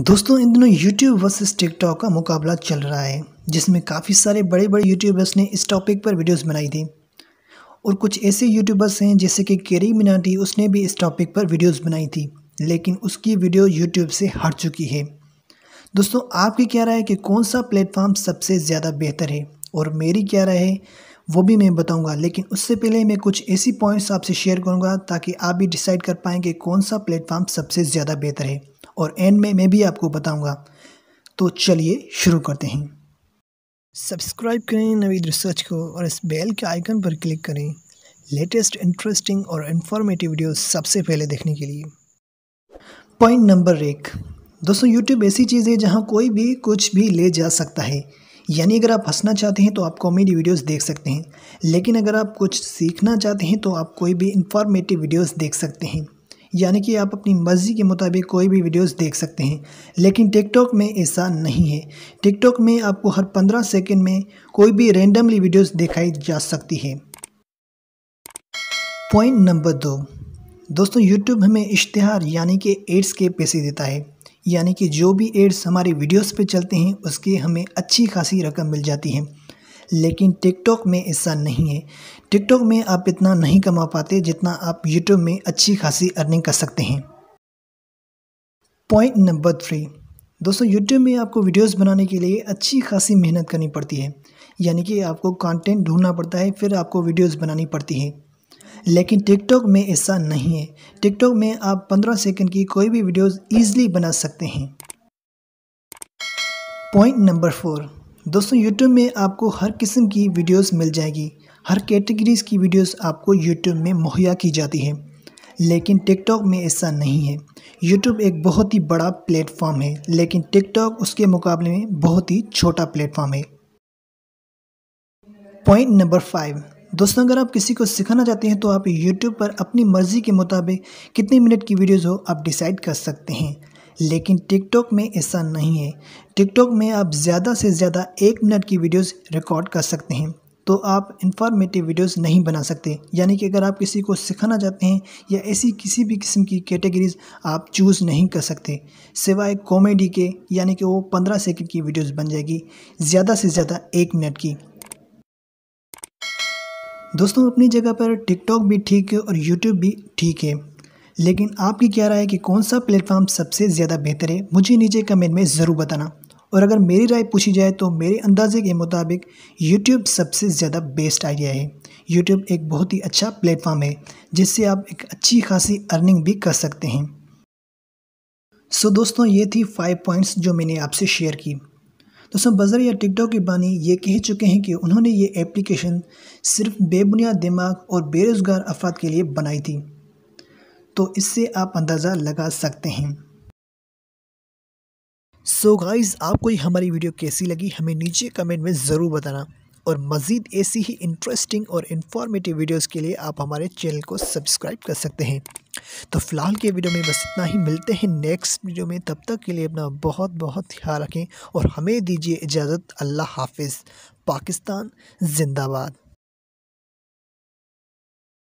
दोस्तों इन दिनों YouTube versus TikTok का मुकाबला चल रहा है जिसमें काफ़ी सारे बड़े बड़े यूट्यूबर्स ने इस टॉपिक पर वीडियोस बनाई थी और कुछ ऐसे यूट्यूबर्स हैं जैसे कि केरी मिनाटी उसने भी इस टॉपिक पर वीडियोस बनाई थी लेकिन उसकी वीडियो यूट्यूब से हट चुकी है दोस्तों आपकी क्या राय है कि कौन सा प्लेटफॉर्म सबसे ज़्यादा बेहतर है और मेरी क्या राय है वो भी मैं बताऊँगा लेकिन उससे पहले मैं कुछ ऐसी पॉइंट्स आपसे शेयर करूँगा ताकि आप भी डिसाइड कर पाएँ कि कौन सा प्लेटफॉर्म सबसे ज़्यादा बेहतर है और एंड में मैं भी आपको बताऊंगा तो चलिए शुरू करते हैं सब्सक्राइब करें नवीद रिसर्च को और इस बेल के आइकन पर क्लिक करें लेटेस्ट इंटरेस्टिंग और इन्फॉर्मेटिव वीडियो सबसे पहले देखने के लिए पॉइंट नंबर एक दोस्तों यूट्यूब ऐसी चीज़ है जहाँ कोई भी कुछ भी ले जा सकता है यानी अगर आप हंसना चाहते हैं तो आप कॉमेडी वीडियोस देख सकते हैं लेकिन अगर आप कुछ सीखना चाहते हैं तो आप कोई भी इंफॉर्मेटिव वीडियोस देख सकते हैं यानी कि आप अपनी मर्ज़ी के मुताबिक कोई भी वीडियोस देख सकते हैं लेकिन टिकटॉक में ऐसा नहीं है टिकटॉक में आपको हर पंद्रह सेकेंड में कोई भी रेंडमली वीडियोस दिखाई जा सकती है पॉइंट नंबर दो दोस्तों यूट्यूब हमें इश्तहार यानी कि एड्स के पैसे देता है यानी कि जो भी एड्स हमारे वीडियोज़ पर चलते हैं उसकी हमें अच्छी खासी रकम मिल जाती है लेकिन टिकटॉक में ऐसा नहीं है टिकटॉक में आप इतना नहीं कमा पाते जितना आप यूट्यूब में अच्छी खासी अर्निंग कर सकते हैं पॉइंट नंबर थ्री दोस्तों यूट्यूब में आपको वीडियोस बनाने के लिए अच्छी खासी मेहनत करनी पड़ती है यानी कि आपको कंटेंट ढूंढना पड़ता है फिर आपको वीडियोस बनानी पड़ती है लेकिन टिकटॉक में ऐसा नहीं है टिकटॉक में आप 15 सेकंड की कोई भी वीडियोस ईजिली बना सकते हैं पॉइंट नंबर फोर दोस्तों यूट्यूब में आपको हर किस्म की वीडियोस मिल जाएगी हर कैटेगरीज़ की वीडियोस आपको यूट्यूब में मुहैया की जाती है लेकिन टिकट में ऐसा नहीं है यूट्यूब एक बहुत ही बड़ा प्लेटफॉर्म है लेकिन टिकटॉक उसके मुकाबले में बहुत ही छोटा प्लेटफॉर्म है पॉइंट नंबर फाइव दोस्तों अगर आप किसी को सिखाना चाहते हैं तो आप YouTube पर अपनी मर्ज़ी के मुताबिक कितने मिनट की वीडियोज़ हो आप डिसाइड कर सकते हैं लेकिन टिकटॉक में ऐसा नहीं है टिकटॉक में आप ज़्यादा से ज़्यादा एक मिनट की वीडियोस रिकॉर्ड कर सकते हैं तो आप इंफॉर्मेटिव वीडियोस नहीं बना सकते यानी कि अगर आप किसी को सिखाना चाहते हैं या ऐसी किसी भी किस्म की कैटेगरीज आप चूज़ नहीं कर सकते सिवाय कॉमेडी के यानी कि वो पंद्रह सेकेंड की वीडियोज़ बन जाएगी ज़्यादा से ज़्यादा एक मिनट की दोस्तों अपनी जगह पर टिकटॉक भी ठीक है और यूट्यूब भी ठीक है लेकिन आपकी क्या राय है कि कौन सा प्लेटफॉर्म सबसे ज़्यादा बेहतर है मुझे नीचे कमेंट में ज़रूर बताना और अगर मेरी राय पूछी जाए तो मेरे अंदाजे के मुताबिक यूट्यूब सबसे ज़्यादा बेस्ट आइडिया है यूट्यूब एक बहुत ही अच्छा प्लेटफॉर्म है जिससे आप एक अच्छी खासी अर्निंग भी कर सकते हैं सो so, दोस्तों ये थी फाइव पॉइंट्स जो मैंने आपसे शेयर की दोस्तों बज़र या टिकटॉक के बानी ये कह चुके हैं कि उन्होंने ये एप्लीकेशन सिर्फ बेबुनियाद दिमाग और बेरोज़गार अफराद के लिए बनाई थी तो इससे आप अंदाज़ा लगा सकते हैं सो so गाइज आपको ये हमारी वीडियो कैसी लगी हमें नीचे कमेंट में ज़रूर बताना और मज़ीद ऐसी ही इंटरेस्टिंग और इन्फॉर्मेटिव वीडियोस के लिए आप हमारे चैनल को सब्सक्राइब कर सकते हैं तो फ़िलहाल के वीडियो में बस इतना ही मिलते हैं नेक्स्ट वीडियो में तब तक के लिए अपना बहुत बहुत ख्याल रखें और हमें दीजिए इजाज़त अल्लाह हाफिज़ पाकिस्तान जिंदाबाद